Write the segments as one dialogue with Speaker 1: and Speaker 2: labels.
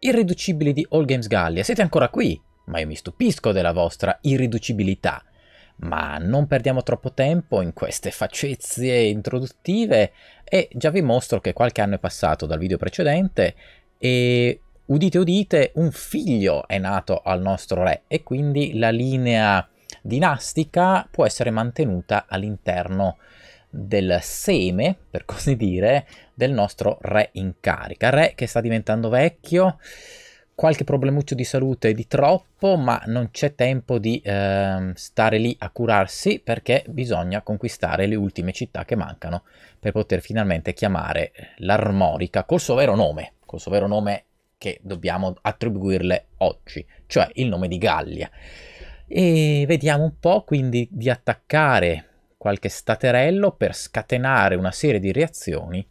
Speaker 1: Irriducibili di All Games Gallia, siete ancora qui, ma io mi stupisco della vostra irriducibilità. Ma non perdiamo troppo tempo in queste facezie introduttive e già vi mostro che qualche anno è passato dal video precedente e udite udite un figlio è nato al nostro re e quindi la linea dinastica può essere mantenuta all'interno del seme, per così dire, del nostro re in carica. Re che sta diventando vecchio, qualche problemuccio di salute di troppo, ma non c'è tempo di eh, stare lì a curarsi perché bisogna conquistare le ultime città che mancano per poter finalmente chiamare l'armorica col suo vero nome, col suo vero nome che dobbiamo attribuirle oggi, cioè il nome di Gallia. E vediamo un po' quindi di attaccare qualche staterello per scatenare una serie di reazioni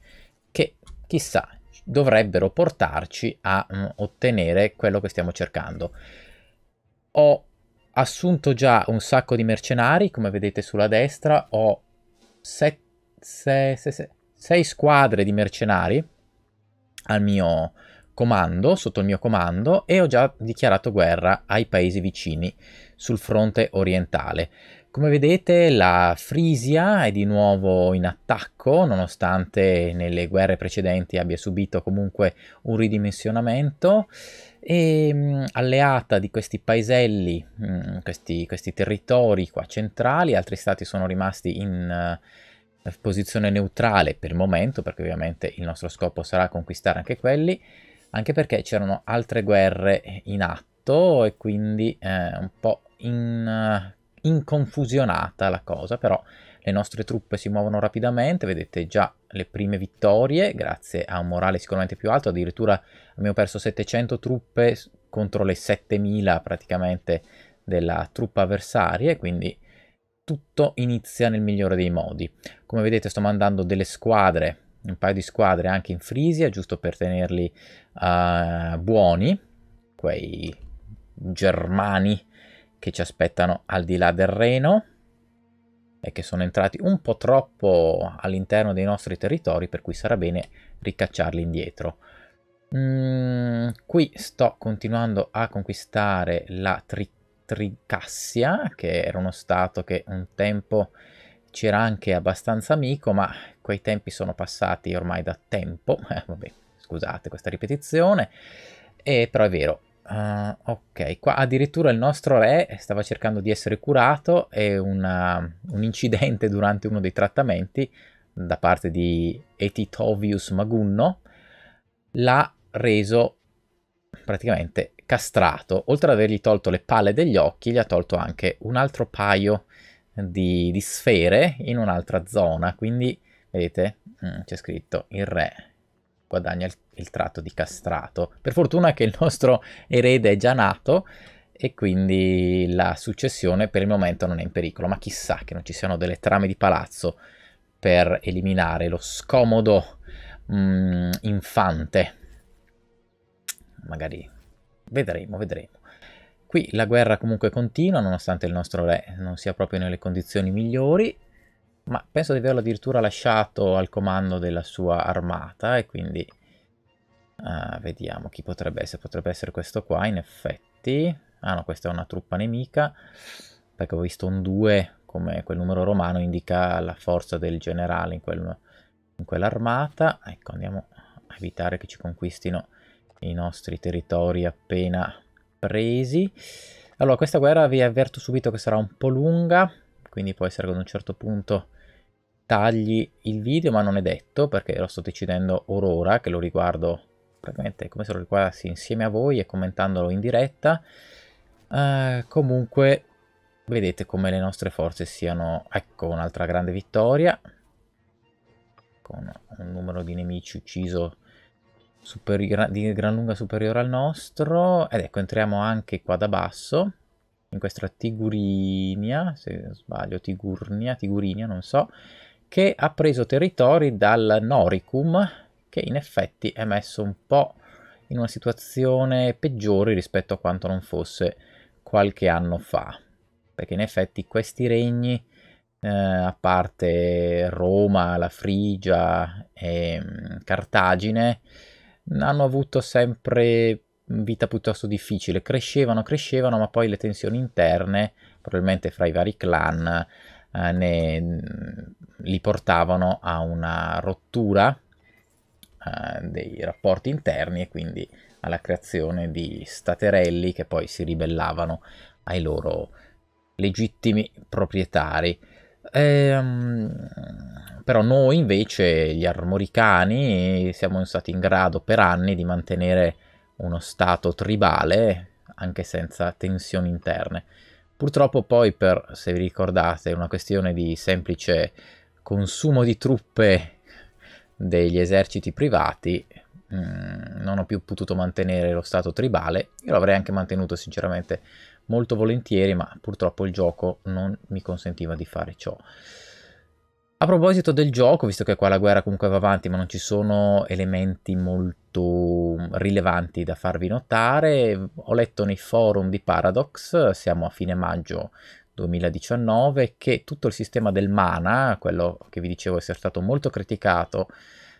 Speaker 1: che chissà dovrebbero portarci a mh, mm, ottenere quello che stiamo cercando. Ho assunto già un sacco di mercenari, come vedete sulla destra, ho sei squadre di mercenari al mio, comando, sotto il mio comando, e ho già dichiarato guerra ai paesi vicini sul fronte orientale. Come vedete la Frisia è di nuovo in attacco, nonostante nelle guerre precedenti abbia subito comunque un ridimensionamento, e ehm, mh, alleata di questi paeselli, mh, mm, questi, questi, territori qua centrali, altri stati sono rimasti in... Uh, posizione neutrale per il momento, perché ovviamente il nostro scopo sarà conquistare anche quelli, anche perché c'erano altre guerre in atto e quindi eh, un po' in, eh, inconfusionata la cosa, però le nostre truppe si muovono rapidamente, vedete già le prime vittorie, grazie a un morale sicuramente più alto, addirittura abbiamo perso 700 truppe contro le 7000 praticamente della truppa avversaria, quindi tutto inizia nel migliore dei modi. Come vedete sto mandando delle squadre un paio di squadre anche in Frisia, giusto per tenerli uh, buoni, quei germani che ci aspettano al di là del Reno e che sono entrati un po' troppo all'interno dei nostri territori, per cui sarà bene ricacciarli indietro. Mm, qui sto continuando a conquistare la tri Tricassia, che era uno stato che un tempo c'era anche abbastanza amico, ma quei tempi sono passati ormai da tempo, eh, vabbè, scusate questa ripetizione, e, eh, però è vero. Uh, ok, qua addirittura il nostro re stava cercando di essere curato e una, un incidente durante uno dei trattamenti da parte di Etitovius Magunno l'ha reso praticamente castrato. Oltre ad avergli tolto le palle degli occhi, gli ha tolto anche un altro paio di, di sfere in un'altra zona, quindi vedete mm, c'è scritto il re guadagna il, il, tratto di castrato. Per fortuna che il nostro erede è già nato e quindi la successione per il momento non è in pericolo, ma chissà che non ci siano delle trame di palazzo per eliminare lo scomodo mm, infante. Magari vedremo, vedremo. Qui la guerra comunque continua, nonostante il nostro re non sia proprio nelle condizioni migliori, ma penso di averlo addirittura lasciato al comando della sua armata e quindi ah, vediamo chi potrebbe essere. Potrebbe essere questo qua in effetti. Ah no, questa è una truppa nemica perché ho visto un 2 come quel numero romano indica la forza del generale in, quel, in quell'armata. Ecco, andiamo a evitare che ci conquistino i nostri territori appena presi. Allora, questa guerra vi avverto subito che sarà un po' lunga, quindi può essere che ad un certo punto tagli il video, ma non è detto, perché lo sto decidendo ora, ora che lo riguardo praticamente come se lo riguardassi insieme a voi e commentandolo in diretta. Uh, comunque, vedete come le nostre forze siano... Ecco, un'altra grande vittoria, con un numero di nemici ucciso superi- di gran lunga superiore al nostro. Ed ecco, entriamo anche qua da basso, in questa Tigurinia, se non sbaglio, Tigurnia, Tigurinia, non so, che ha preso territori dal Noricum, che in effetti è messo un po' in una situazione peggiore rispetto a quanto non fosse qualche anno fa. Perché in effetti questi regni, eh, a parte Roma, la Frigia e mh, mm, Cartagine, hanno avuto sempre vita piuttosto difficile, crescevano, crescevano, ma poi le tensioni interne, probabilmente fra i vari clan, eh, ne, mm, li portavano a una rottura eh, dei rapporti interni e quindi alla creazione di staterelli che poi si ribellavano ai loro legittimi proprietari. Ehm, però noi invece, gli armoricani, siamo stati in grado per anni di mantenere uno stato tribale anche senza tensioni interne. Purtroppo poi per, se vi ricordate, una questione di semplice consumo di truppe degli eserciti privati, mh, mm, non ho più potuto mantenere lo stato tribale. Io l'avrei anche mantenuto sinceramente molto volentieri, ma purtroppo il gioco non mi consentiva di fare ciò. A proposito del gioco, visto che qua la guerra comunque va avanti, ma non ci sono elementi molto rilevanti da farvi notare, ho letto nei forum di Paradox, siamo a fine maggio 2019, che tutto il sistema del mana, quello che vi dicevo essere stato molto criticato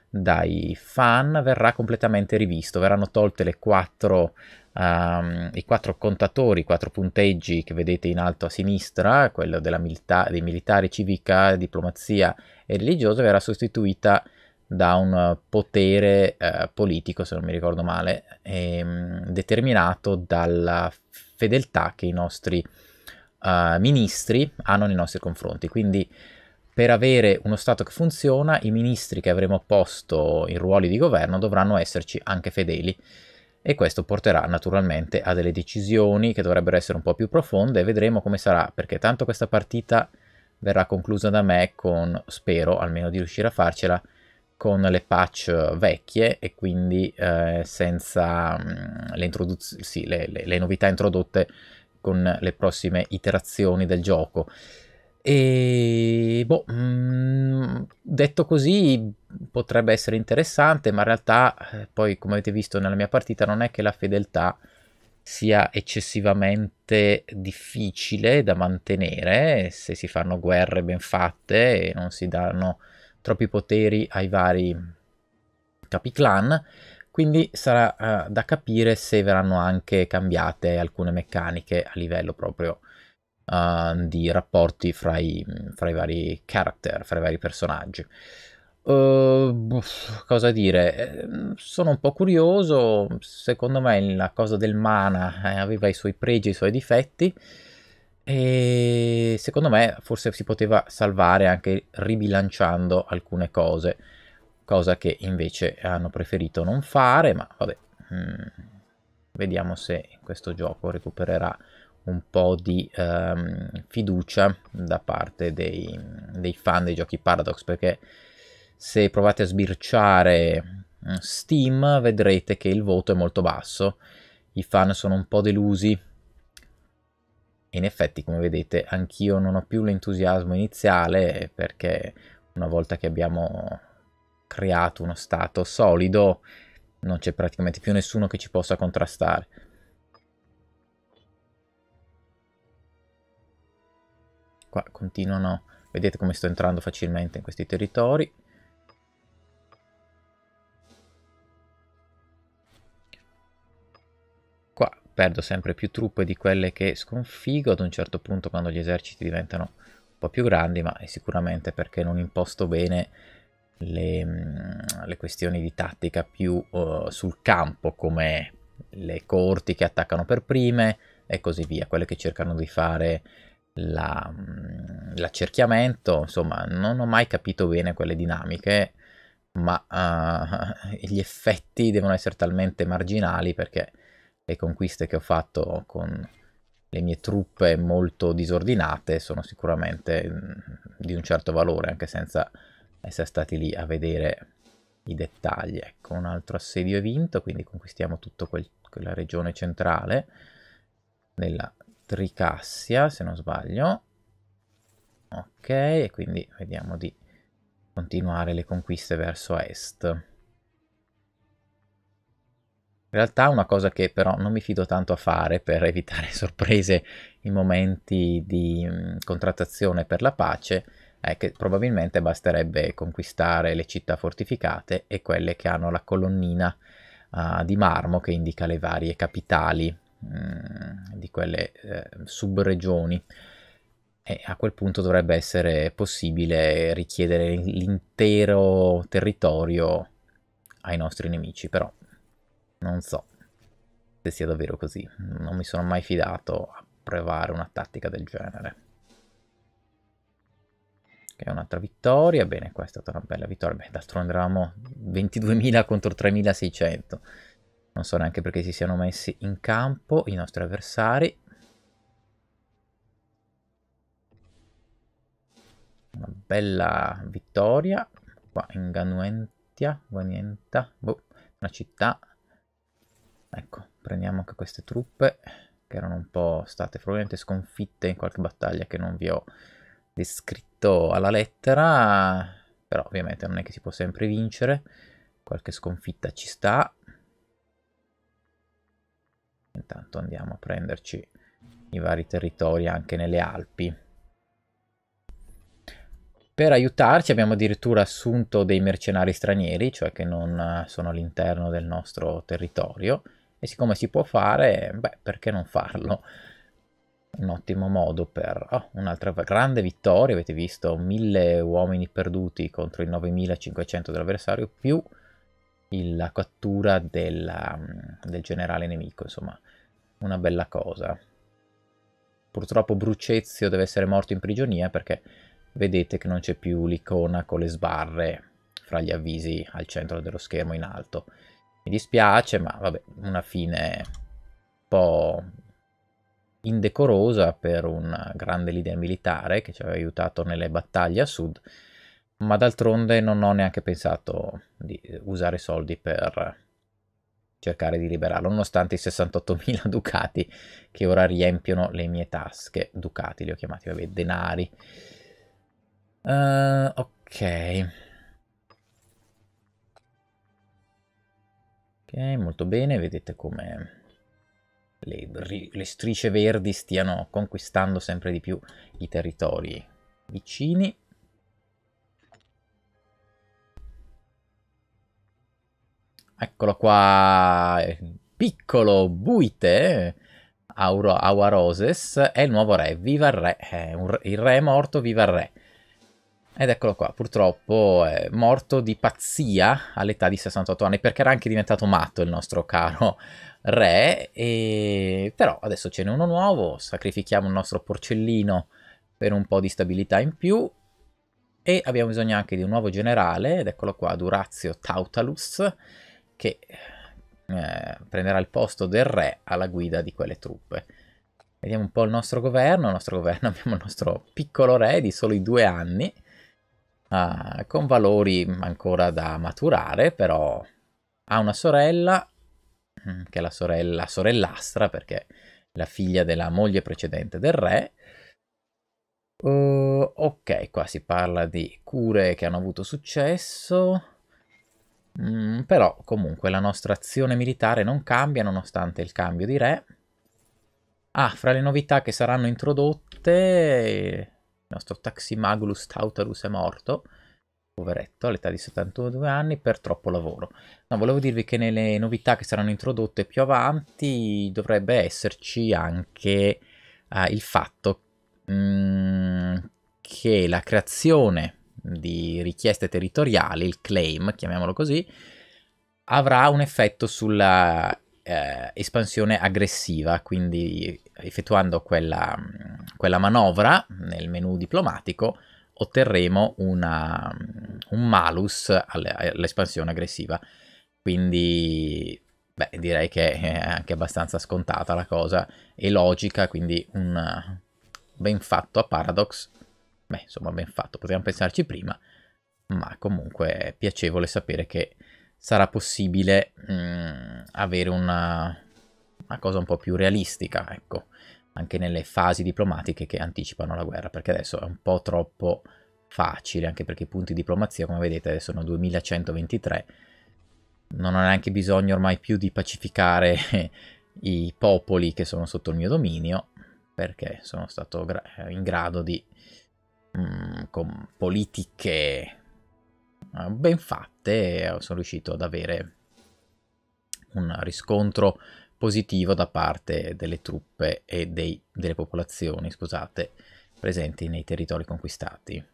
Speaker 1: dai fan, verrà completamente rivisto, verranno tolte le quattro um, i quattro contatori, i quattro punteggi che vedete in alto a sinistra, quello milita dei militari, civica, diplomazia e religiosa, verrà sostituita da un potere eh, politico, se non mi ricordo male, ehm, determinato dalla fedeltà che i nostri eh, ministri hanno nei nostri confronti. Quindi per avere uno Stato che funziona, i ministri che avremo posto in ruoli di governo dovranno esserci anche fedeli e questo porterà naturalmente a delle decisioni che dovrebbero essere un po' più profonde e vedremo come sarà, perché tanto questa partita verrà conclusa da me con, spero almeno di riuscire a farcela, con le patch vecchie e quindi eh, senza mm, le, sì, le, le, le novità introdotte con le prossime iterazioni del gioco. E boh, mh, mm, detto così potrebbe essere interessante, ma in realtà eh, poi come avete visto nella mia partita non è che la fedeltà sia eccessivamente difficile da mantenere se si fanno guerre ben fatte e non si danno troppi poteri ai vari capi clan, quindi sarà eh, da capire se verranno anche cambiate alcune meccaniche a livello proprio uh, di rapporti fra i, fra i, vari character, fra i vari personaggi. Uh, cosa dire? Ehm, sono un po' curioso, secondo me la cosa del mana eh, aveva i suoi pregi e i suoi difetti e secondo me forse si poteva salvare anche ribilanciando alcune cose, cosa che invece hanno preferito non fare, ma vabbè, mm, vediamo se questo gioco recupererà un po' di ehm, fiducia da parte dei, dei, fan dei giochi Paradox perché se provate a sbirciare mm, Steam vedrete che il voto è molto basso, i fan sono un po' delusi. In effetti, come vedete, anch'io non ho più l'entusiasmo iniziale perché una volta che abbiamo creato uno stato solido non c'è praticamente più nessuno che ci possa contrastare. Qua continuano, vedete come sto entrando facilmente in questi territori. Qua perdo sempre più truppe di quelle che sconfigo ad un certo punto quando gli eserciti diventano un po' più grandi, ma è sicuramente perché non imposto bene le, mm, le, questioni di tattica più uh, sul campo, come le corti che attaccano per prime e così via, quelle che cercano di fare la, mm, l'accerchiamento, insomma, non ho mai capito bene quelle dinamiche, ma uh, gli effetti devono essere talmente marginali perché le conquiste che ho fatto con le mie truppe molto disordinate sono sicuramente mm, di un certo valore, anche senza essere stati lì a vedere i dettagli. Ecco, un altro assedio è vinto, quindi conquistiamo tutta quel, quella regione centrale della Tricassia, se non sbaglio. Ok, e quindi vediamo di continuare le conquiste verso est. In realtà una cosa che però non mi fido tanto a fare per evitare sorprese in momenti di mm, contrattazione per la pace è che probabilmente basterebbe conquistare le città fortificate e quelle che hanno la colonnina uh, di marmo che indica le varie capitali eh, di quelle eh, subregioni e a quel punto dovrebbe essere possibile richiedere l'intero territorio ai nostri nemici, però non so se sia davvero così, non mi sono mai fidato a provare una tattica del genere. Ok, un'altra vittoria, bene, questa è stata una bella vittoria, beh d'altronde eravamo 22.000 contro 3.600. Non so neanche perché si siano messi in campo i nostri avversari. Una bella vittoria qua in Ganuentia, Guanienta, boh, una città. Ecco, prendiamo anche queste truppe che erano un po' state probabilmente sconfitte in qualche battaglia che non vi ho descritto alla lettera, però ovviamente non è che si può sempre vincere, qualche sconfitta ci sta, Intanto andiamo a prenderci i vari territori anche nelle Alpi. Per aiutarci abbiamo addirittura assunto dei mercenari stranieri, cioè che non eh, sono all'interno del nostro territorio, e siccome si può fare, beh, perché non farlo? Un ottimo modo per... Oh, un'altra grande vittoria, avete visto, 1000 uomini perduti contro i 9500 dell'avversario, più la cattura della, mm, del generale nemico, insomma, una bella cosa. Purtroppo Brucezio deve essere morto in prigionia perché vedete che non c'è più l'icona con le sbarre fra gli avvisi al centro dello schermo in alto. Mi dispiace, ma vabbè, una fine un po' indecorosa per un grande leader militare che ci aveva aiutato nelle battaglie a sud ma d'altronde non ho neanche pensato di eh, usare soldi per cercare di liberarlo, nonostante i 68.000 ducati che ora riempiono le mie tasche. Ducati li ho chiamati, vabbè, denari. Uh, ok. Ok, molto bene, vedete come le, le strisce verdi stiano conquistando sempre di più i territori vicini. Eccolo qua, eh, piccolo buite, Auro, Auaroses, è il nuovo re, viva il re, eh, re, il re è morto, viva il re. Ed eccolo qua, purtroppo è morto di pazzia all'età di 68 anni, perché era anche diventato matto il nostro caro re, e... però adesso ce n'è uno nuovo, sacrifichiamo il nostro porcellino per un po' di stabilità in più, e abbiamo bisogno anche di un nuovo generale, ed eccolo qua, Durazio Tautalus, che eh, prenderà il posto del re alla guida di quelle truppe. Vediamo un po' il nostro governo, il nostro governo abbiamo il nostro piccolo re di soli due anni, eh, con valori ancora da maturare, però ha una sorella, mm, che è la, sorella, sorellastra, perché è la figlia della moglie precedente del re, Uh, ok, qua si parla di cure che hanno avuto successo. Mm, però comunque la nostra azione militare non cambia nonostante il cambio di re. Ah, fra le novità che saranno introdotte, il nostro Taximagulus Tautarus è morto, poveretto, all'età di 72 anni, per troppo lavoro. No, volevo dirvi che nelle novità che saranno introdotte più avanti dovrebbe esserci anche eh, il fatto mm, che la creazione di richieste territoriali, il claim, chiamiamolo così, avrà un effetto sulla eh, espansione aggressiva, quindi effettuando quella, mm, quella, manovra nel menu diplomatico otterremo una, mm, un malus all'espansione aggressiva. Quindi beh, direi che è anche abbastanza scontata la cosa e logica, quindi un ben fatto a Paradox Beh, insomma, ben fatto, potevamo pensarci prima, ma comunque è piacevole sapere che sarà possibile mh, mm, avere una, una cosa un po' più realistica, ecco, anche nelle fasi diplomatiche che anticipano la guerra, perché adesso è un po' troppo facile, anche perché i punti di diplomazia, come vedete, sono 2123, non ho neanche bisogno ormai più di pacificare i popoli che sono sotto il mio dominio, perché sono stato in grado di Mm, con politiche eh, ben fatte sono riuscito ad avere un riscontro positivo da parte delle truppe e dei, delle popolazioni scusate, presenti nei territori conquistati.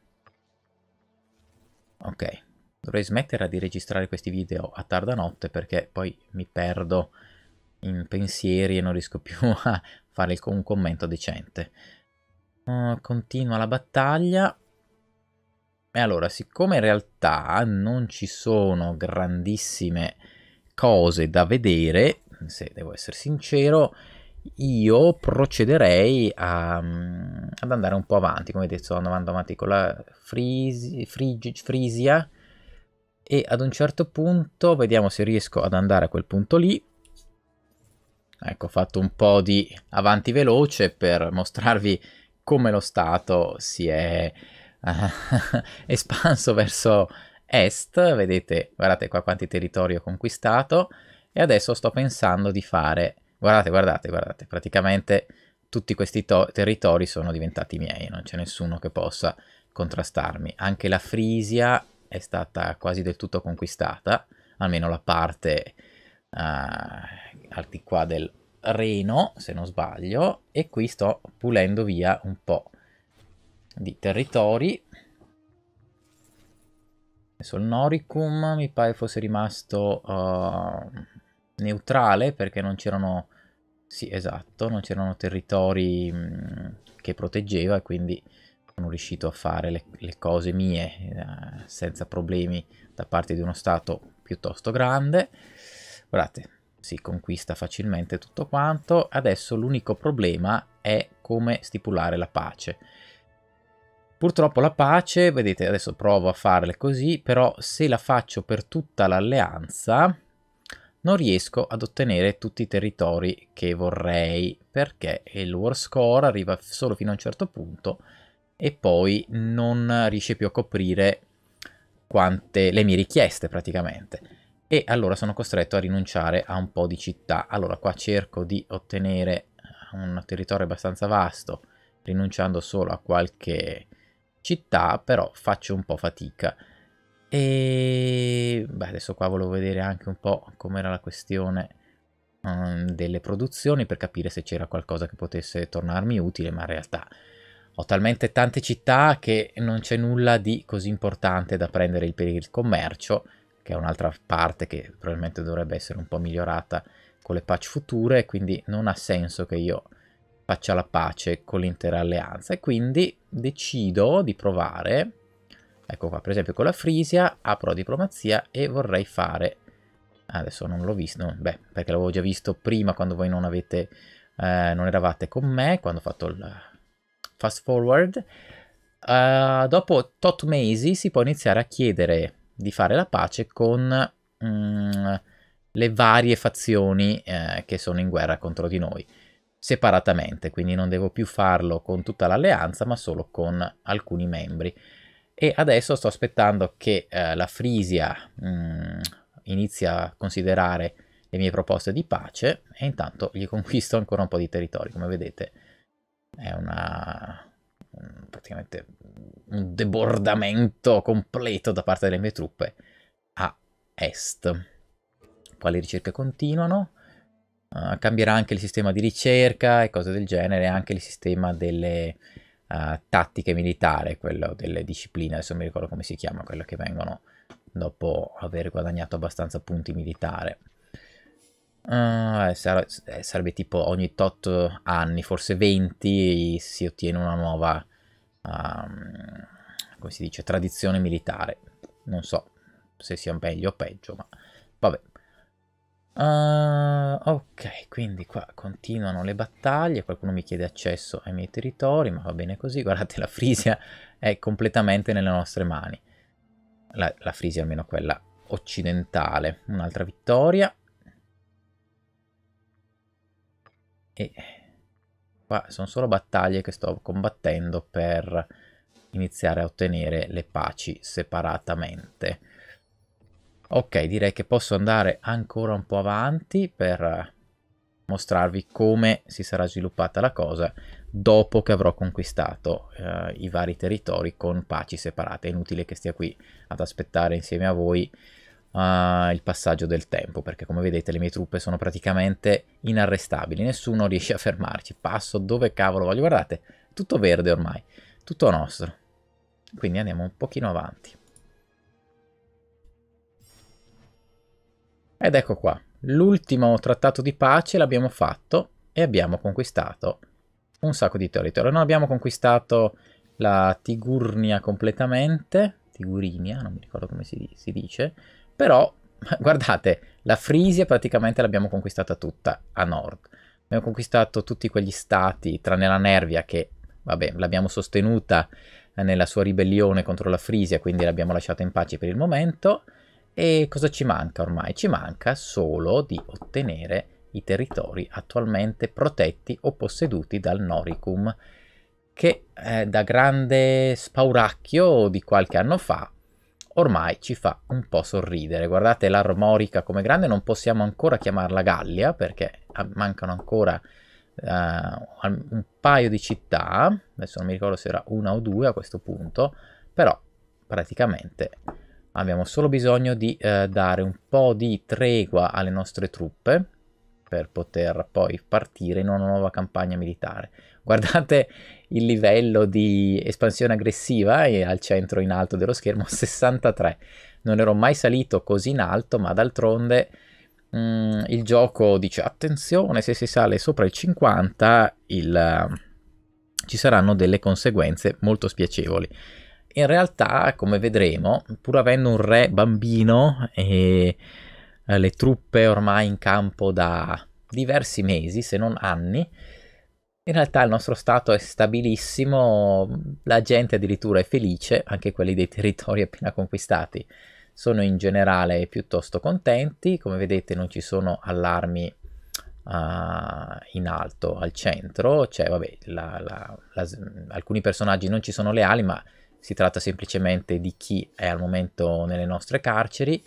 Speaker 1: Ok, dovrei smettere di registrare questi video a tarda notte perché poi mi perdo in pensieri e non riesco più a fare un commento decente. Uh, continua la battaglia. E allora, siccome in realtà non ci sono grandissime cose da vedere, se devo essere sincero, io procederei a, mm, ad andare un po' avanti, come detto, andando avanti con la Frisi, Frigi, Frisia e ad un certo punto vediamo se riesco ad andare a quel punto lì. Ecco, ho fatto un po' di avanti veloce per mostrarvi come lo Stato si è uh, espanso verso est, vedete, guardate qua quanti territori ho conquistato, e adesso sto pensando di fare, guardate, guardate, guardate, praticamente tutti questi territori sono diventati miei, non c'è nessuno che possa contrastarmi. Anche la Frisia è stata quasi del tutto conquistata, almeno la parte uh, al di qua del Reno, se non sbaglio, e qui sto pulendo via un po' di territori. Adesso il Noricum mi pare fosse rimasto uh, neutrale perché non c'erano... Sì, esatto, non c'erano territori mh, che proteggeva e quindi sono riuscito a fare le, le cose mie eh, senza problemi da parte di uno stato piuttosto grande. Guardate, si conquista facilmente tutto quanto. Adesso l'unico problema è come stipulare la pace. Purtroppo la pace, vedete adesso provo a farle così, però se la faccio per tutta l'alleanza non riesco ad ottenere tutti i territori che vorrei perché il war score arriva solo fino a un certo punto e poi non riesce più a coprire quante, le mie richieste praticamente e allora sono costretto a rinunciare a un po' di città. Allora qua cerco di ottenere un territorio abbastanza vasto, rinunciando solo a qualche città, però faccio un po' fatica. E beh, adesso qua volevo vedere anche un po' com'era la questione um, delle produzioni per capire se c'era qualcosa che potesse tornarmi utile, ma in realtà ho talmente tante città che non c'è nulla di così importante da prendere per il commercio che è un'altra parte che probabilmente dovrebbe essere un po' migliorata con le patch future, quindi non ha senso che io faccia la pace con l'intera alleanza e quindi decido di provare, ecco qua per esempio con la Frisia apro la diplomazia e vorrei fare, adesso non l'ho visto, beh perché l'avevo già visto prima quando voi non avete, eh, non eravate con me, quando ho fatto il fast forward, uh, dopo tot mesi si può iniziare a chiedere di fare la pace con mm, le varie fazioni eh, che sono in guerra contro di noi separatamente, quindi non devo più farlo con tutta l'alleanza, ma solo con alcuni membri. E adesso sto aspettando che eh, la Frisia mh, mm, inizi a considerare le mie proposte di pace e intanto gli conquisto ancora un po' di territorio, come vedete è una praticamente un debordamento completo da parte delle mie truppe a est. Poi le ricerche continuano, uh, cambierà anche il sistema di ricerca e cose del genere, anche il sistema delle uh, tattiche militari, quello delle discipline, adesso non mi ricordo come si chiama, quelle che vengono dopo aver guadagnato abbastanza punti militari. Uh, sar eh, sarebbe tipo ogni tot anni, forse 20, si ottiene una nuova, um, come si dice, tradizione militare. Non so se sia meglio o peggio, ma vabbè. Uh, ok, quindi qua continuano le battaglie, qualcuno mi chiede accesso ai miei territori, ma va bene così, guardate la Frisia è completamente nelle nostre mani. La, la Frisia almeno quella occidentale, un'altra vittoria, E qua sono solo battaglie che sto combattendo per iniziare a ottenere le paci separatamente. Ok, direi che posso andare ancora un po' avanti per mostrarvi come si sarà sviluppata la cosa dopo che avrò conquistato eh, i vari territori con paci separate. È inutile che stia qui ad aspettare insieme a voi uh, il passaggio del tempo, perché come vedete le mie truppe sono praticamente inarrestabili, nessuno riesce a fermarci, passo dove cavolo voglio, guardate, tutto verde ormai, tutto nostro. Quindi andiamo un pochino avanti. Ed ecco qua, l'ultimo trattato di pace l'abbiamo fatto e abbiamo conquistato un sacco di territorio. Non abbiamo conquistato la Tigurnia completamente, Tigurinia, non mi ricordo come si, si dice, però, guardate, la Frisia praticamente l'abbiamo conquistata tutta a nord. Abbiamo conquistato tutti quegli stati, tranne la Nervia che, vabbè, l'abbiamo sostenuta eh, nella sua ribellione contro la Frisia, quindi l'abbiamo lasciata in pace per il momento. E cosa ci manca ormai? Ci manca solo di ottenere i territori attualmente protetti o posseduti dal Noricum, che eh, da grande spauracchio di qualche anno fa ormai ci fa un po' sorridere. Guardate l'armorica come grande, non possiamo ancora chiamarla Gallia perché ah, mancano ancora uh, un paio di città, adesso non mi ricordo se era una o due a questo punto, però praticamente abbiamo solo bisogno di uh, dare un po' di tregua alle nostre truppe per poter poi partire in una nuova campagna militare. Guardate il livello di espansione aggressiva e eh, al centro in alto dello schermo 63. Non ero mai salito così in alto, ma d'altronde mh, mm, il gioco dice attenzione, se si sale sopra il 50 il, uh, ci saranno delle conseguenze molto spiacevoli. In realtà, come vedremo, pur avendo un re bambino e eh, le truppe ormai in campo da diversi mesi, se non anni, in realtà il nostro stato è stabilissimo, la gente addirittura è felice, anche quelli dei territori appena conquistati sono in generale piuttosto contenti, come vedete non ci sono allarmi uh, in alto al centro, cioè vabbè, la, la, la, alcuni personaggi non ci sono leali, ma si tratta semplicemente di chi è al momento nelle nostre carceri,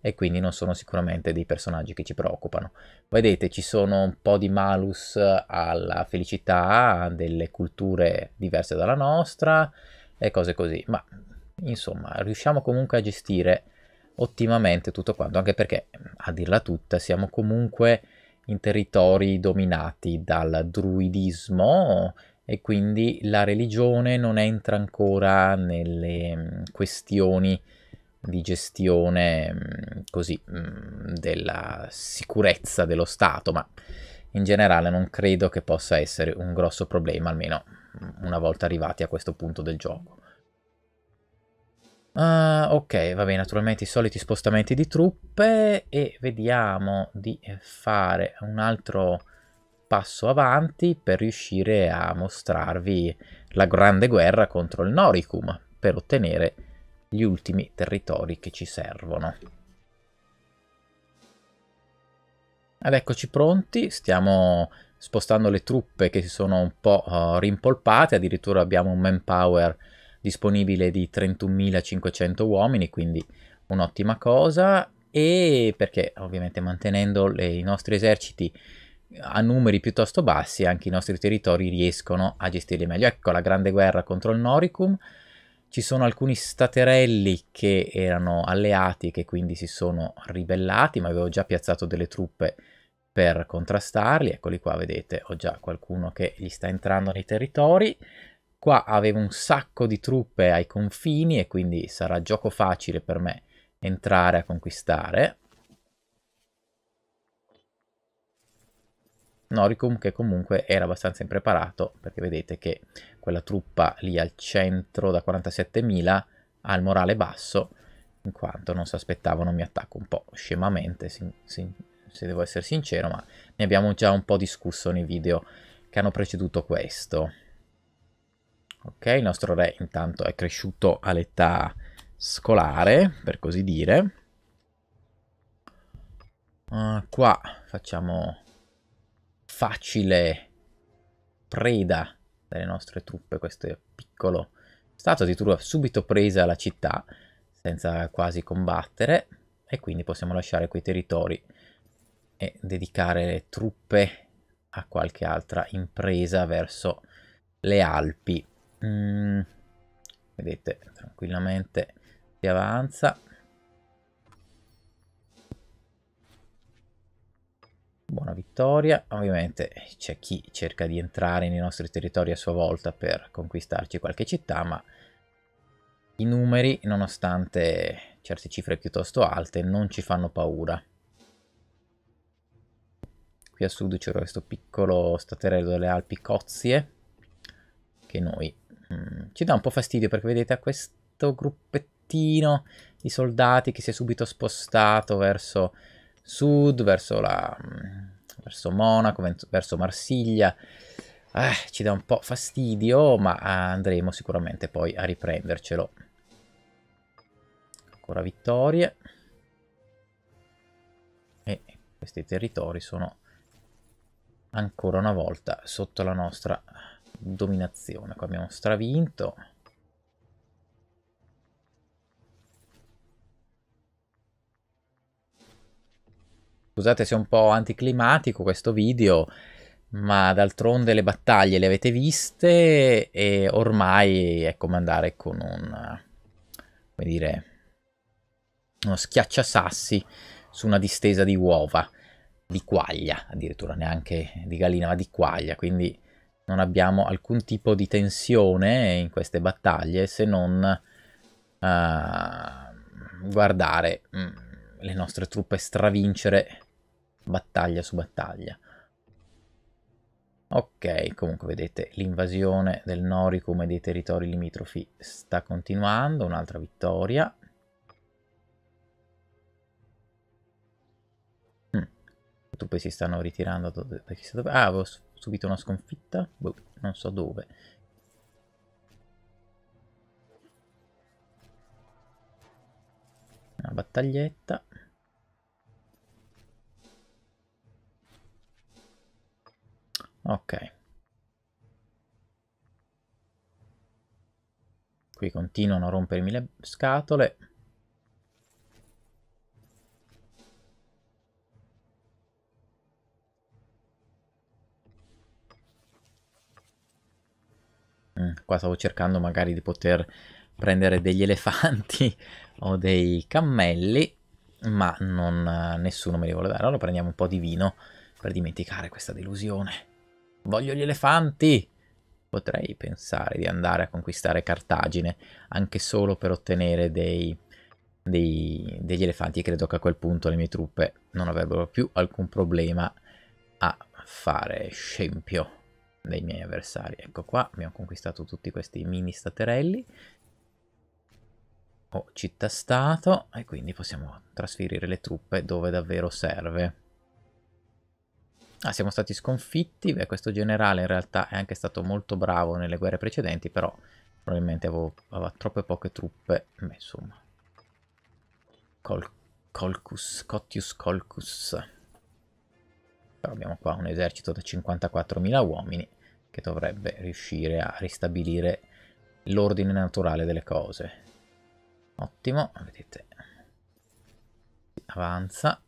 Speaker 1: e quindi non sono sicuramente dei personaggi che ci preoccupano. Vedete, ci sono un po' di malus alla felicità delle culture diverse dalla nostra e cose così, ma insomma riusciamo comunque a gestire ottimamente tutto quanto, anche perché a dirla tutta siamo comunque in territori dominati dal druidismo e quindi la religione non entra ancora nelle questioni di gestione mm, così mm, della sicurezza dello Stato, ma in generale non credo che possa essere un grosso problema, almeno mm, una volta arrivati a questo punto del gioco. Uh, ok, va bene, naturalmente i soliti spostamenti di truppe e vediamo di fare un altro passo avanti per riuscire a mostrarvi la grande guerra contro il Noricum per ottenere gli ultimi territori che ci servono. Ed eccoci pronti, stiamo spostando le truppe che si sono un po' uh, rimpolpate, addirittura abbiamo un manpower disponibile di 31.500 uomini, quindi un'ottima cosa, e perché ovviamente mantenendo le, i nostri eserciti a numeri piuttosto bassi anche i nostri territori riescono a gestirli meglio. Ecco la grande guerra contro il Noricum, ci sono alcuni staterelli che erano alleati e che quindi si sono ribellati, ma avevo già piazzato delle truppe per contrastarli. Eccoli qua, vedete, ho già qualcuno che gli sta entrando nei territori. Qua avevo un sacco di truppe ai confini e quindi sarà gioco facile per me entrare a conquistare. Noricum che comunque era abbastanza impreparato perché vedete che quella truppa lì al centro da 47.000 ha il morale basso in quanto non si aspettavano mi attacco un po' scemamente se, se, se devo essere sincero ma ne abbiamo già un po' discusso nei video che hanno preceduto questo ok il nostro re intanto è cresciuto all'età scolare per così dire uh, qua facciamo facile preda dalle nostre truppe questo piccolo stato. di Addirittura subito presa la città senza quasi combattere e quindi possiamo lasciare quei territori e dedicare le truppe a qualche altra impresa verso le Alpi. Mm, vedete, tranquillamente si avanza. buona vittoria. Ovviamente c'è chi cerca di entrare nei nostri territori a sua volta per conquistarci qualche città, ma i numeri, nonostante certe cifre piuttosto alte, non ci fanno paura. Qui a sud c'è questo piccolo staterello delle Alpi Cozie, che noi mm, ci dà un po' fastidio perché vedete a questo gruppettino di soldati che si è subito spostato verso sud, verso, la, verso Monaco, verso Marsiglia. Ah, ci dà un po' fastidio, ma andremo sicuramente poi a riprendercelo. Ancora vittorie. E questi territori sono ancora una volta sotto la nostra dominazione. Qua abbiamo stravinto. Scusate se è un po' anticlimatico questo video, ma d'altronde le battaglie le avete viste e ormai è come andare con un, come dire, uno schiacciasassi su una distesa di uova, di quaglia addirittura, neanche di gallina ma di quaglia, quindi non abbiamo alcun tipo di tensione in queste battaglie se non uh, guardare mh, mm, le nostre truppe stravincere battaglia su battaglia. Ok, comunque vedete l'invasione del Noricum e dei territori limitrofi sta continuando, un'altra vittoria. Hm. Tutti si stanno ritirando da chissà dove. Ah, avevo subito una sconfitta? Boh, non so dove. Una battaglietta. ok qui continuano a rompermi le scatole mm, qua stavo cercando magari di poter prendere degli elefanti o dei cammelli ma non, eh, nessuno me li vuole dare allora prendiamo un po' di vino per dimenticare questa delusione Voglio gli elefanti! Potrei pensare di andare a conquistare Cartagine, anche solo per ottenere dei, dei, degli elefanti e credo che a quel punto le mie truppe non avrebbero più alcun problema a fare scempio dei miei avversari. Ecco qua, abbiamo conquistato tutti questi mini staterelli Ho oh, città-stato e quindi possiamo trasferire le truppe dove davvero serve. Ah, siamo stati sconfitti. Beh, questo generale in realtà è anche stato molto bravo nelle guerre precedenti, però probabilmente avevo, aveva troppe poche truppe. Beh, insomma. Col Colcus, Cottius Colcus. Però abbiamo qua un esercito da 54.000 uomini che dovrebbe riuscire a ristabilire l'ordine naturale delle cose. Ottimo, vedete. Avanza.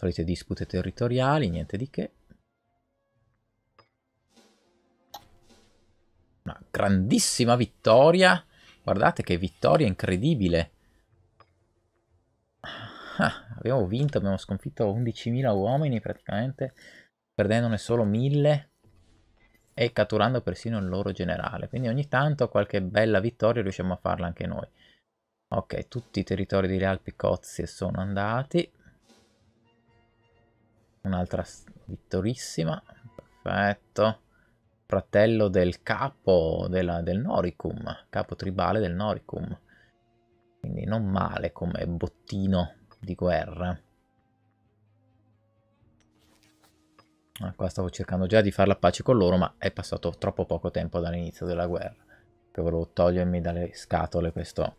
Speaker 1: Solite dispute territoriali, niente di che. Una grandissima vittoria. Guardate che vittoria incredibile. Ah, abbiamo vinto, abbiamo sconfitto 11.000 uomini praticamente, perdendone solo 1.000 e catturando persino il loro generale. Quindi ogni tanto qualche bella vittoria riusciamo a farla anche noi. Ok, tutti i territori di Real Picozzi sono andati. Un'altra vittorissima. Perfetto. Fratello del capo della, del Noricum. Capo tribale del Noricum. Quindi non male come bottino di guerra. Ah, qua stavo cercando già di fare la pace con loro, ma è passato troppo poco tempo dall'inizio della guerra. Che volevo togliermi dalle scatole questo,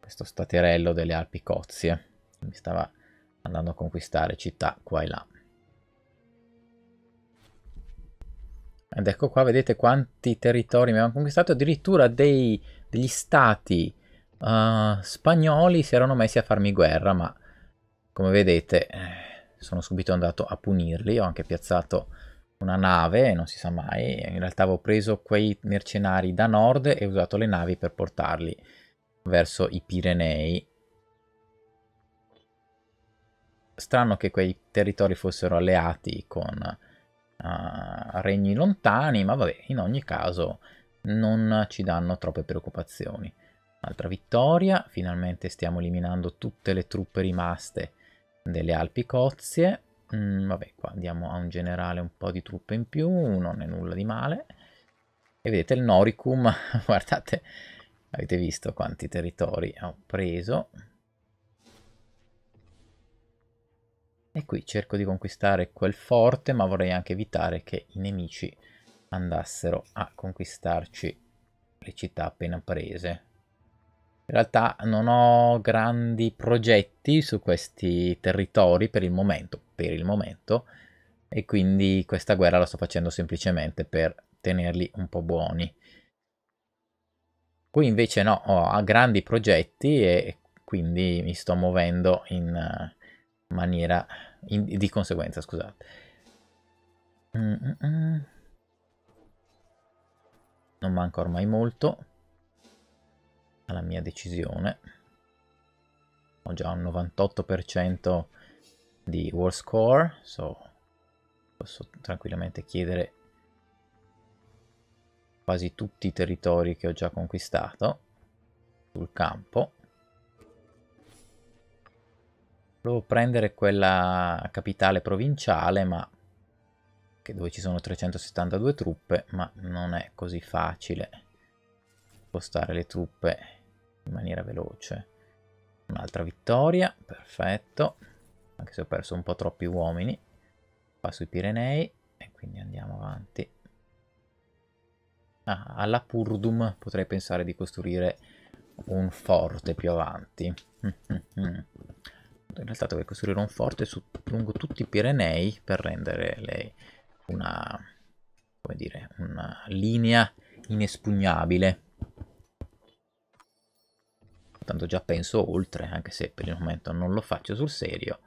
Speaker 1: questo staterello delle Alpi Cozie. Mi stava andando a conquistare città qua e là. Ed ecco qua, vedete quanti territori mi hanno conquistato, addirittura dei, degli stati uh, spagnoli si erano messi a farmi guerra, ma come vedete eh, sono subito andato a punirli, ho anche piazzato una nave, non si sa mai, in realtà avevo preso quei mercenari da nord e usato le navi per portarli verso i Pirenei, strano che quei territori fossero alleati con uh, regni lontani, ma vabbè, in ogni caso non ci danno troppe preoccupazioni. Un'altra vittoria, finalmente stiamo eliminando tutte le truppe rimaste delle Alpi Cozie. Mm, vabbè, qua andiamo a un generale un po' di truppe in più, non è nulla di male. E vedete il Noricum, guardate, avete visto quanti territori ho preso. E qui cerco di conquistare quel forte, ma vorrei anche evitare che i nemici andassero a conquistarci le città appena prese. In realtà non ho grandi progetti su questi territori per il momento, per il momento, e quindi questa guerra la sto facendo semplicemente per tenerli un po' buoni. Qui invece no, ho grandi progetti e quindi mi sto muovendo in eh, maniera in, di conseguenza, scusate. Mm, mm -mm. Non manca ormai molto alla mia decisione. Ho già un 98% di war score, so posso tranquillamente chiedere quasi tutti i territori che ho già conquistato sul campo. Volevo prendere quella capitale provinciale, ma dove ci sono 372 truppe, ma non è così facile spostare le truppe in maniera veloce. Un'altra vittoria, perfetto, anche se ho perso un po' troppi uomini. Qua sui Pirenei e quindi andiamo avanti. Ah, alla Purdum potrei pensare di costruire un forte più avanti. in realtà deve costruire un forte su, lungo tutti i Pirenei per rendere lei una, dire, una linea inespugnabile. Tanto già penso oltre, anche se per il momento non lo faccio sul serio.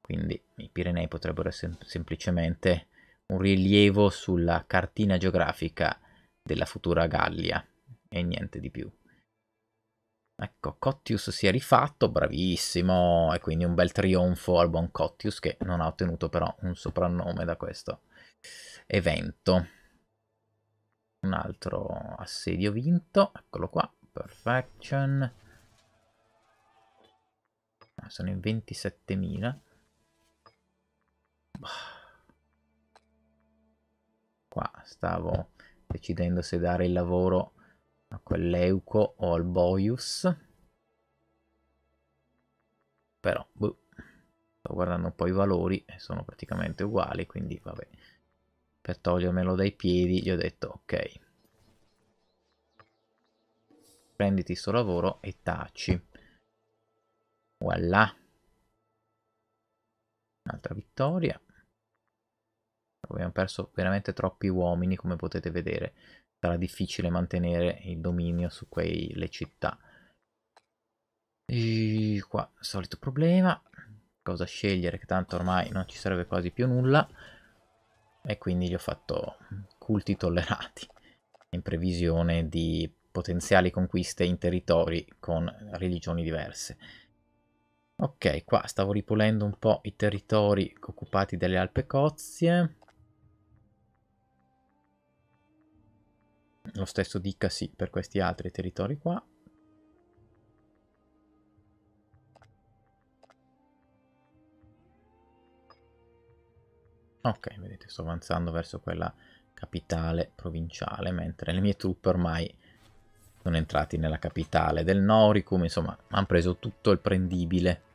Speaker 1: Quindi i Pirenei potrebbero essere semplicemente un rilievo sulla cartina geografica della futura Gallia e niente di più. Ecco, Cottius si è rifatto, bravissimo, e quindi un bel trionfo al buon Cottius che non ha ottenuto però un soprannome da questo evento. Un altro assedio vinto, eccolo qua, perfection. Ah, sono in 27.000. Qua stavo decidendo se dare il lavoro a quell'Euco o al Boius. Però, buh, sto guardando un po' i valori e sono praticamente uguali, quindi vabbè. Per togliermelo dai piedi gli ho detto ok. Prenditi sto lavoro e taci. Voilà. Un'altra vittoria. Abbiamo perso veramente troppi uomini, come potete vedere sarà difficile mantenere il dominio su quelle città. E qua, solito problema, cosa scegliere, che tanto ormai non ci serve quasi più nulla, e quindi gli ho fatto culti tollerati, in previsione di potenziali conquiste in territori con religioni diverse. Ok, qua stavo ripulendo un po' i territori occupati dalle Alpe Cozie, lo stesso dicasi per questi altri territori qua. Ok, vedete, sto avanzando verso quella capitale provinciale, mentre le mie truppe ormai sono entrate nella capitale del Noricum, insomma, hanno preso tutto il prendibile.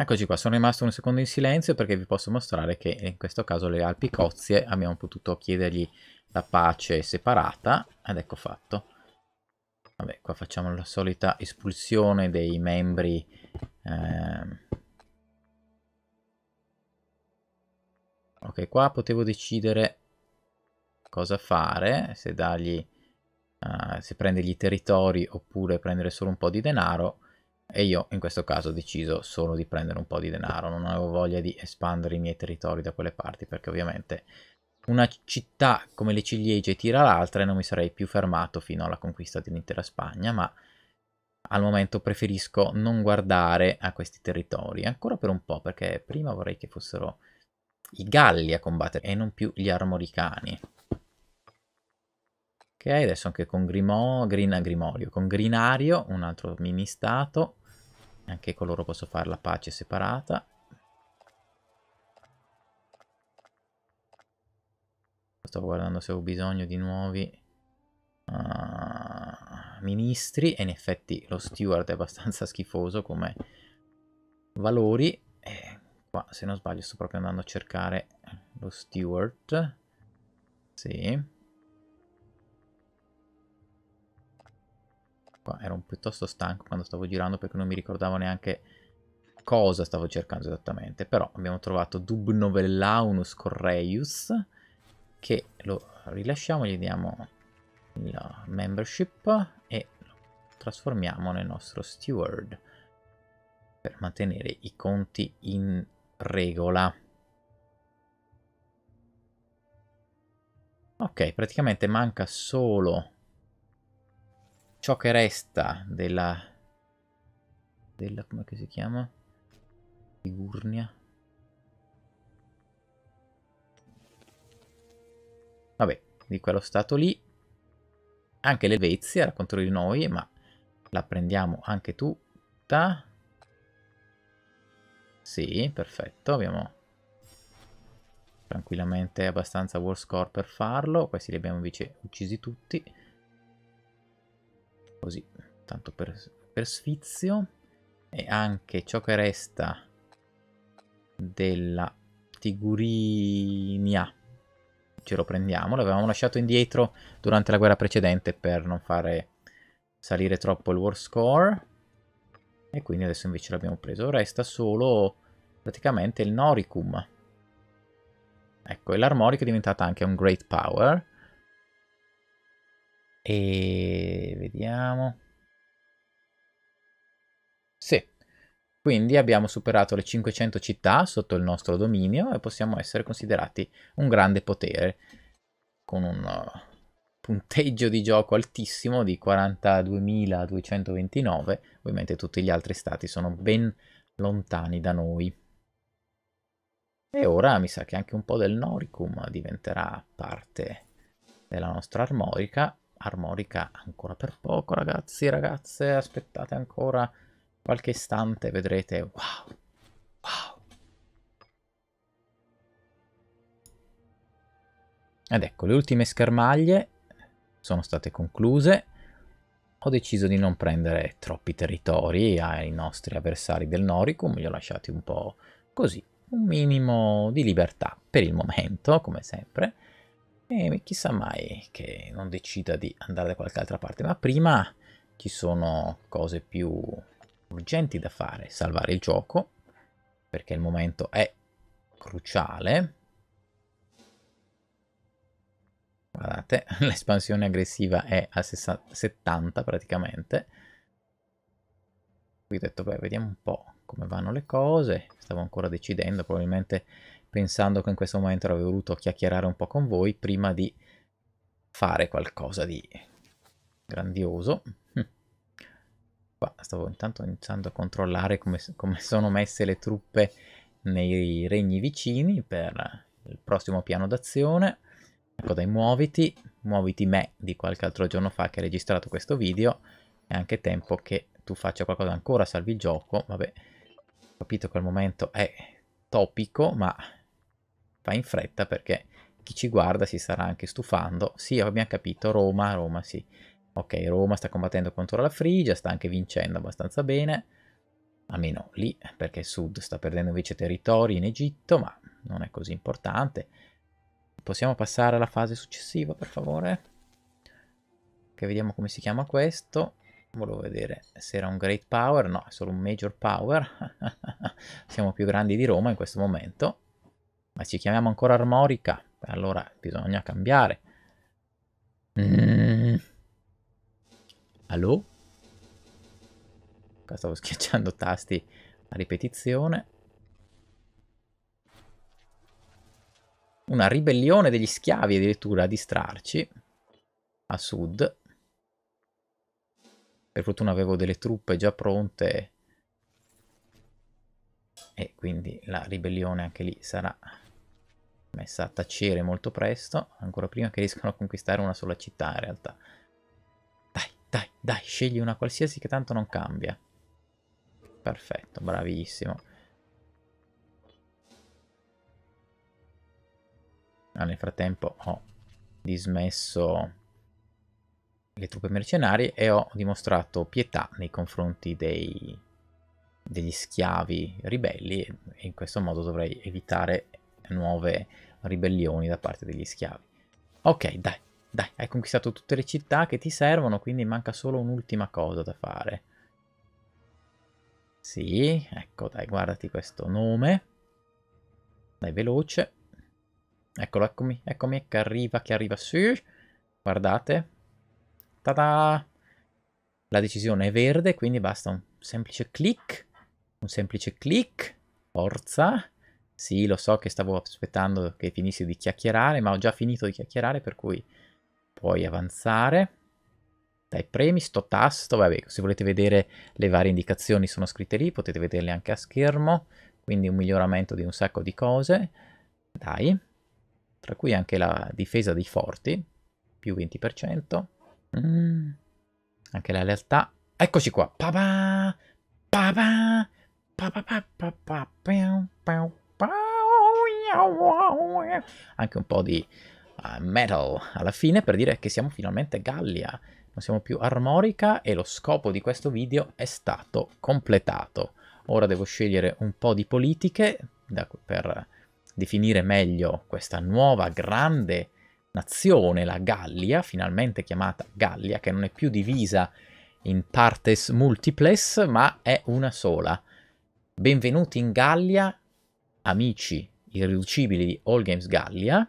Speaker 1: Eccoci qua, sono rimasto un secondo in silenzio perché vi posso mostrare che in questo caso le Alpi Cozie abbiamo potuto chiedergli la pace separata ed ecco fatto. Vabbè, qua facciamo la solita espulsione dei membri ehm... Ok, qua potevo decidere cosa fare, se dargli, uh, se prendergli i territori oppure prendere solo un po' di denaro e io in questo caso ho deciso solo di prendere un po' di denaro, non avevo voglia di espandere i miei territori da quelle parti perché ovviamente una città come le ciliegie tira l'altra e non mi sarei più fermato fino alla conquista dell'intera Spagna, ma al momento preferisco non guardare a questi territori, ancora per un po' perché prima vorrei che fossero i Galli a combattere e non più gli Armoricani adesso anche con Grimo, Grina, Grimorio, con Grinario, un altro mini stato. Anche con loro posso fare la pace separata. Sto guardando se ho bisogno di nuovi uh, ministri. E in effetti lo steward è abbastanza schifoso come valori. Eh, qua, se non sbaglio, sto proprio andando a cercare lo steward. Sì. mappa. Ero piuttosto stanco quando stavo girando perché non mi ricordavo neanche cosa stavo cercando esattamente. Però abbiamo trovato Dubnovellaunus Correius che lo rilasciamo, gli diamo la membership e lo trasformiamo nel nostro steward per mantenere i conti in regola. Ok, praticamente manca solo ciò che resta della... della... come si chiama? Ligurnia. Vabbè, di quello stato lì. Anche l'Elvezia era contro di noi, ma la prendiamo anche tutta. Sì, perfetto, abbiamo tranquillamente abbastanza war score per farlo. Questi li abbiamo invece uccisi tutti così, tanto per, per sfizio, e anche ciò che resta della Tigurinia. Ce lo prendiamo, l'avevamo lasciato indietro durante la guerra precedente per non fare salire troppo il war score. E quindi adesso invece l'abbiamo preso. Resta solo praticamente il Noricum. Ecco, e l'Armoric è diventata anche un Great Power. E vediamo. Sì. Quindi abbiamo superato le 500 città sotto il nostro dominio e possiamo essere considerati un grande potere con un uh, punteggio di gioco altissimo di 42.229, ovviamente tutti gli altri stati sono ben lontani da noi. E ora mi sa che anche un po' del Noricum diventerà parte della nostra armorica armonica ancora per poco ragazzi ragazze aspettate ancora qualche istante vedrete wow wow ed ecco le ultime schermaglie sono state concluse ho deciso di non prendere troppi territori ai nostri avversari del Noricum li ho lasciati un po' così un minimo di libertà per il momento come sempre
Speaker 2: e chissà mai
Speaker 1: che non decida di andare da qualche altra parte, ma prima ci sono cose più urgenti da fare, salvare il gioco, perché il momento è cruciale. Guardate, l'espansione aggressiva è a 70 praticamente. Qui ho detto, beh, vediamo un po' come vanno le cose. Stavo ancora decidendo, probabilmente pensando che in questo momento avrei voluto chiacchierare un po' con voi prima di fare qualcosa di grandioso. Hm. Qua stavo intanto iniziando a controllare come, come sono messe le truppe nei regni vicini per il prossimo piano d'azione. Ecco dai, muoviti, muoviti me di qualche altro giorno fa che hai registrato questo video. È anche tempo che tu faccia qualcosa ancora, salvi il gioco. Vabbè, ho capito che al momento è topico, ma fai in fretta perché chi ci guarda si starà anche stufando. Sì, abbiamo capito, Roma, Roma sì. Ok, Roma sta combattendo contro la Frigia, sta anche vincendo abbastanza bene, almeno lì, perché sud sta perdendo invece territori in Egitto, ma non è così importante. Possiamo passare alla fase successiva, per favore? Che vediamo come si chiama questo. Volevo vedere se era un great power, no, è solo un major power. Siamo più grandi di Roma in questo momento. Ma ci chiamiamo ancora armorica? Beh, allora bisogna cambiare. Mm. Allo? Qua stavo schiacciando tasti a ripetizione. Una ribellione degli schiavi addirittura a distrarci a sud. Per fortuna avevo delle truppe già pronte e quindi la ribellione anche lì sarà messa a tacere molto presto, ancora prima che riescano a conquistare una sola città in realtà. Dai, dai, dai, scegli una qualsiasi che tanto non cambia. Perfetto, bravissimo. Ah, nel frattempo ho dismesso le truppe mercenarie e ho dimostrato pietà nei confronti dei, degli schiavi ribelli e in questo modo dovrei evitare nuove ribellioni da parte degli schiavi. Ok, dai, dai, hai conquistato tutte le città che ti servono, quindi manca solo un'ultima cosa da fare. Sì, ecco, dai, guardati questo nome. Dai, veloce. Eccolo, eccomi, eccomi, che arriva, che arriva, su. Guardate. Tada! La decisione è verde, quindi basta un semplice clic. Un semplice clic. Forza. Sì, lo so che stavo aspettando che finissi di chiacchierare, ma ho già finito di chiacchierare, per cui puoi avanzare. Dai, premi sto tasto, vabbè, se volete vedere le varie indicazioni sono scritte lì, potete vederle anche a schermo, quindi un miglioramento di un sacco di cose. Dai, tra cui anche la difesa dei forti, più 20%. Mm. Anche la lealtà. Eccoci qua. Pa-pa! Pa-pa! Pa-pa-pa-pa-pa! anche un po' di uh, metal alla fine per dire che siamo finalmente Gallia, non siamo più Armorica e lo scopo di questo video è stato completato. Ora devo scegliere un po' di politiche da, per definire meglio questa nuova grande nazione, la Gallia, finalmente chiamata Gallia, che non è più divisa in partes multiples, ma è una sola. Benvenuti in Gallia, amici irriducibili di All Games Gallia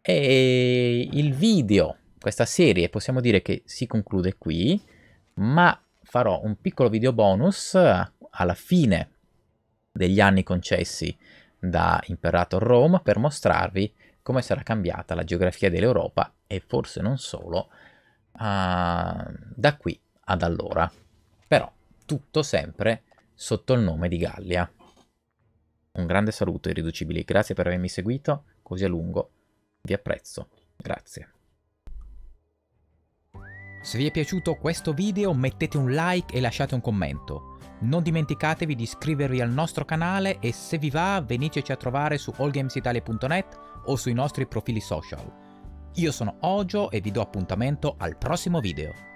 Speaker 1: e il video, questa serie possiamo dire che si conclude qui, ma farò un piccolo video bonus alla fine degli anni concessi da Imperator Rome per mostrarvi come sarà cambiata la geografia dell'Europa e forse non solo uh, da qui ad allora. Però tutto sempre sotto il nome di Gallia. Un grande saluto, irriducibili. Grazie per avermi seguito così a lungo. Vi apprezzo. Grazie. Se vi è piaciuto questo video mettete un like e lasciate un commento. Non dimenticatevi di iscrivervi al nostro canale e se vi va veniteci a trovare su allgamesitalia.net o sui nostri profili social. Io sono Ojo e vi do appuntamento al prossimo video.